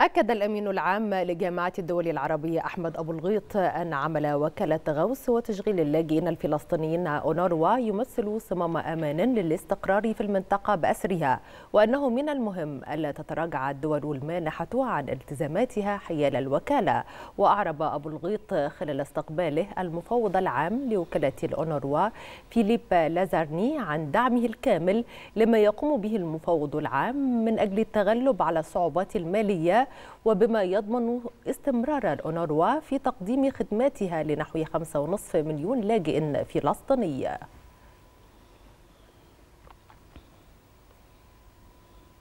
أكد الأمين العام لجامعة الدول العربية أحمد أبو الغيط أن عمل وكالة غوث وتشغيل اللاجئين الفلسطينيين أونروا يمثل صمام أمان للاستقرار في المنطقة بأسرها وأنه من المهم ألا تتراجع الدول المانحة عن التزاماتها حيال الوكالة وأعرب أبو الغيط خلال استقباله المفوض العام لوكالة الأونروا فيليب لازارني عن دعمه الكامل لما يقوم به المفوض العام من أجل التغلب على الصعوبات المالية وبما يضمن استمرار الأونروا في تقديم خدماتها لنحو 5.5 مليون لاجئ فلسطيني